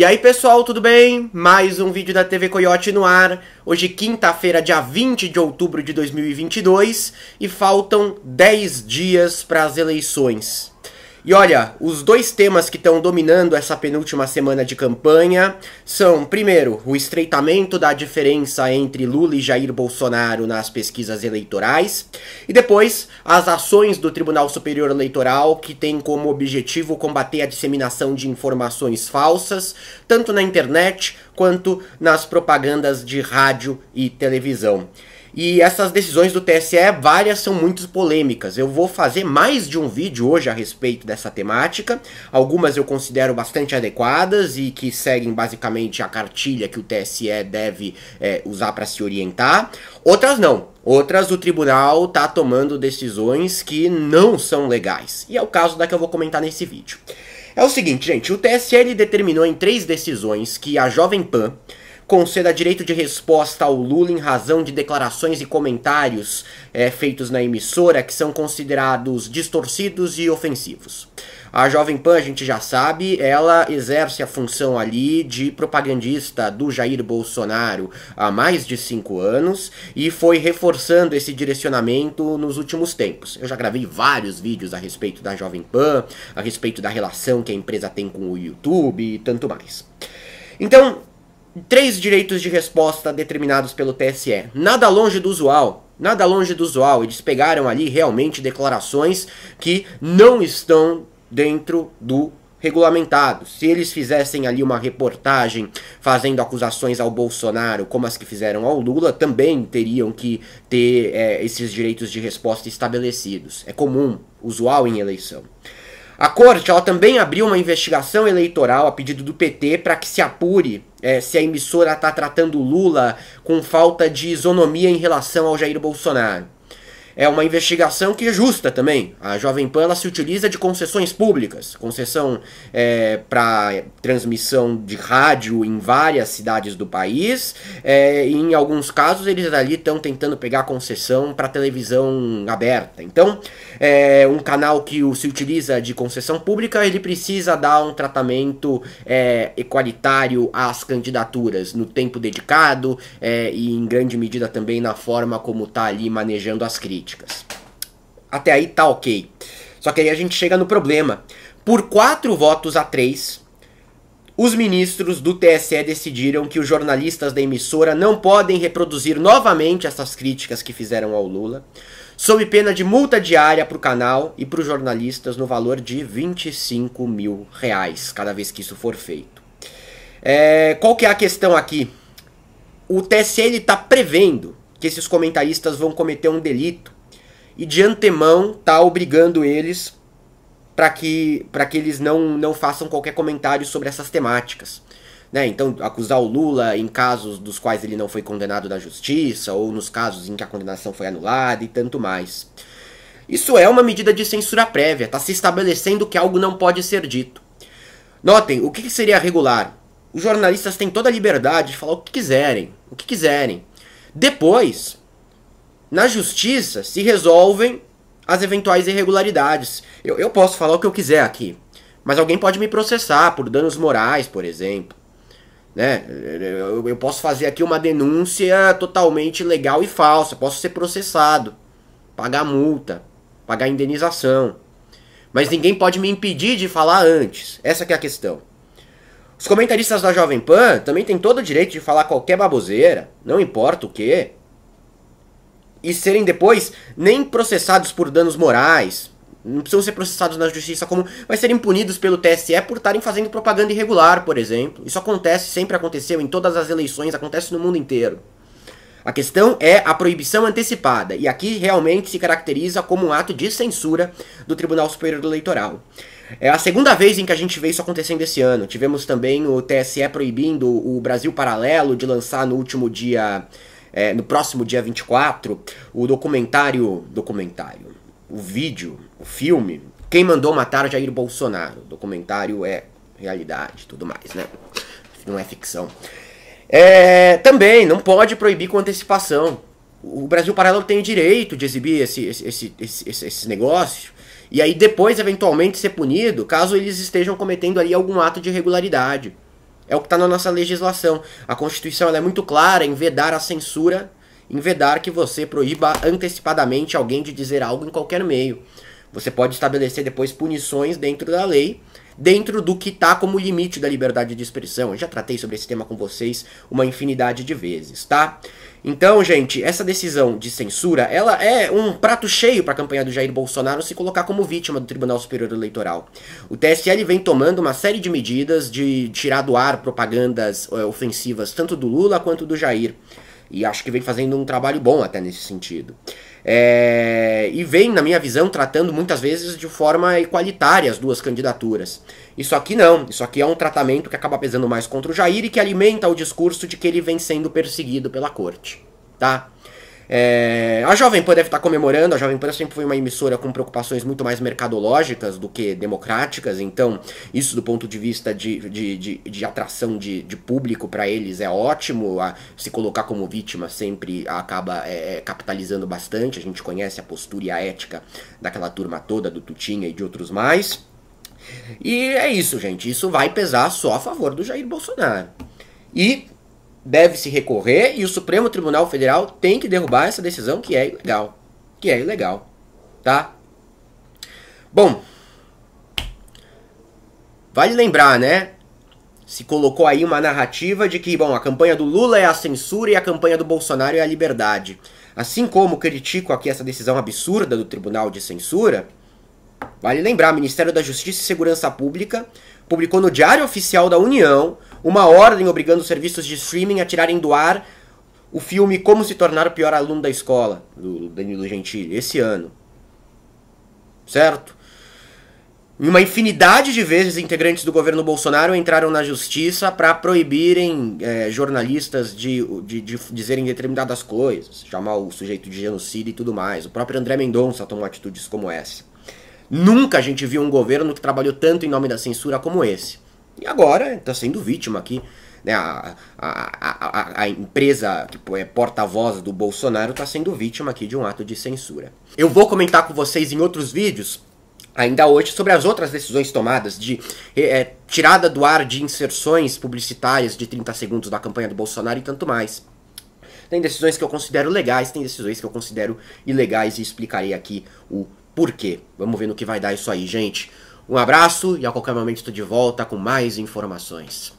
E aí pessoal, tudo bem? Mais um vídeo da TV Coyote no ar. Hoje quinta-feira, dia 20 de outubro de 2022 e faltam 10 dias para as eleições. E olha, os dois temas que estão dominando essa penúltima semana de campanha são, primeiro, o estreitamento da diferença entre Lula e Jair Bolsonaro nas pesquisas eleitorais, e depois, as ações do Tribunal Superior Eleitoral que tem como objetivo combater a disseminação de informações falsas, tanto na internet quanto nas propagandas de rádio e televisão. E essas decisões do TSE, várias são muito polêmicas. Eu vou fazer mais de um vídeo hoje a respeito dessa temática. Algumas eu considero bastante adequadas e que seguem basicamente a cartilha que o TSE deve é, usar para se orientar. Outras não. Outras, o tribunal está tomando decisões que não são legais. E é o caso da que eu vou comentar nesse vídeo. É o seguinte, gente, o TSE determinou em três decisões que a Jovem Pan, conceda direito de resposta ao Lula em razão de declarações e comentários é, feitos na emissora que são considerados distorcidos e ofensivos. A Jovem Pan, a gente já sabe, ela exerce a função ali de propagandista do Jair Bolsonaro há mais de cinco anos e foi reforçando esse direcionamento nos últimos tempos. Eu já gravei vários vídeos a respeito da Jovem Pan, a respeito da relação que a empresa tem com o YouTube e tanto mais. Então, três direitos de resposta determinados pelo TSE. Nada longe do usual, nada longe do usual. Eles pegaram ali realmente declarações que não estão dentro do regulamentado. Se eles fizessem ali uma reportagem fazendo acusações ao Bolsonaro, como as que fizeram ao Lula, também teriam que ter é, esses direitos de resposta estabelecidos. É comum, usual em eleição. A corte ela também abriu uma investigação eleitoral a pedido do PT para que se apure é, se a emissora está tratando Lula com falta de isonomia em relação ao Jair Bolsonaro é uma investigação que é justa também. A Jovem Pan se utiliza de concessões públicas, concessão é, para transmissão de rádio em várias cidades do país. É, em alguns casos eles ali estão tentando pegar concessão para televisão aberta. Então, é, um canal que se utiliza de concessão pública ele precisa dar um tratamento é, equalitário às candidaturas no tempo dedicado é, e em grande medida também na forma como está ali manejando as críticas políticas. Até aí tá ok. Só que aí a gente chega no problema. Por quatro votos a três, os ministros do TSE decidiram que os jornalistas da emissora não podem reproduzir novamente essas críticas que fizeram ao Lula, sob pena de multa diária para o canal e para os jornalistas no valor de 25 mil reais cada vez que isso for feito. É, qual que é a questão aqui? O TSE está prevendo que esses comentaristas vão cometer um delito e de antemão tá obrigando eles para que, para que eles não, não façam qualquer comentário sobre essas temáticas. Né? Então, acusar o Lula em casos dos quais ele não foi condenado na justiça, ou nos casos em que a condenação foi anulada e tanto mais. Isso é uma medida de censura prévia, está se estabelecendo que algo não pode ser dito. Notem, o que seria regular? Os jornalistas têm toda a liberdade de falar o que quiserem, o que quiserem. Depois, na justiça se resolvem as eventuais irregularidades. Eu, eu posso falar o que eu quiser aqui, mas alguém pode me processar por danos morais, por exemplo. Né? Eu, eu posso fazer aqui uma denúncia totalmente legal e falsa, posso ser processado, pagar multa, pagar indenização. Mas ninguém pode me impedir de falar antes. Essa é a questão. Os comentaristas da Jovem Pan também têm todo o direito de falar qualquer baboseira, não importa o que e serem depois nem processados por danos morais, não precisam ser processados na justiça comum, mas serem punidos pelo TSE por estarem fazendo propaganda irregular, por exemplo. Isso acontece, sempre aconteceu em todas as eleições, acontece no mundo inteiro. A questão é a proibição antecipada, e aqui realmente se caracteriza como um ato de censura do Tribunal Superior Eleitoral. É a segunda vez em que a gente vê isso acontecendo esse ano. Tivemos também o TSE proibindo o Brasil Paralelo de lançar no último dia é, no próximo dia 24, o documentário. Documentário. O vídeo, o filme. Quem mandou matar Jair Bolsonaro? Documentário é realidade tudo mais, né? Não é ficção. É, também não pode proibir com antecipação. O Brasil Paralelo tem o direito de exibir esse, esse, esse, esse, esse negócio e aí depois eventualmente ser punido caso eles estejam cometendo ali algum ato de irregularidade. É o que está na nossa legislação. A Constituição é muito clara em vedar a censura, em vedar que você proíba antecipadamente alguém de dizer algo em qualquer meio. Você pode estabelecer depois punições dentro da lei, dentro do que está como limite da liberdade de expressão. Eu já tratei sobre esse tema com vocês uma infinidade de vezes, tá? Então, gente, essa decisão de censura, ela é um prato cheio para a campanha do Jair Bolsonaro se colocar como vítima do Tribunal Superior Eleitoral. O TSL vem tomando uma série de medidas de tirar do ar propagandas eh, ofensivas tanto do Lula quanto do Jair. E acho que vem fazendo um trabalho bom até nesse sentido. É, e vem, na minha visão, tratando muitas vezes de forma igualitária as duas candidaturas. Isso aqui não, isso aqui é um tratamento que acaba pesando mais contra o Jair e que alimenta o discurso de que ele vem sendo perseguido pela corte, tá? É, a Jovem Pan deve estar tá comemorando, a Jovem Pan sempre foi uma emissora com preocupações muito mais mercadológicas do que democráticas, então isso do ponto de vista de, de, de, de atração de, de público para eles é ótimo, a, se colocar como vítima sempre acaba é, é, capitalizando bastante, a gente conhece a postura e a ética daquela turma toda, do Tutinha e de outros mais. E é isso, gente, isso vai pesar só a favor do Jair Bolsonaro. E deve se recorrer e o Supremo Tribunal Federal tem que derrubar essa decisão que é ilegal. Que é ilegal. Tá? Bom, vale lembrar, né? Se colocou aí uma narrativa de que, bom, a campanha do Lula é a censura e a campanha do Bolsonaro é a liberdade. Assim como critico aqui essa decisão absurda do Tribunal de Censura, vale lembrar, o Ministério da Justiça e Segurança Pública publicou no Diário Oficial da União uma ordem obrigando os serviços de streaming a tirarem do ar o filme Como Se Tornar o Pior Aluno da Escola, do Danilo Gentili, esse ano. Certo? Uma infinidade de vezes, integrantes do governo Bolsonaro entraram na justiça para proibirem é, jornalistas de, de, de, dizerem determinadas coisas, chamar o sujeito de genocídio e tudo mais. O próprio André Mendonça tomou atitudes como essa. Nunca a gente viu um governo que trabalhou tanto em nome da censura como esse. E agora está sendo vítima aqui. Né? A, a, a, a empresa que é porta-voz do Bolsonaro está sendo vítima aqui de um ato de censura. Eu vou comentar com vocês em outros vídeos, ainda hoje, sobre as outras decisões tomadas de é, tirada do ar de inserções publicitárias de 30 segundos da campanha do Bolsonaro e tanto mais. Tem decisões que eu considero legais, tem decisões que eu considero ilegais e explicarei aqui o porquê. Vamos ver no que vai dar isso aí, gente. Um abraço e a qualquer momento estou de volta com mais informações.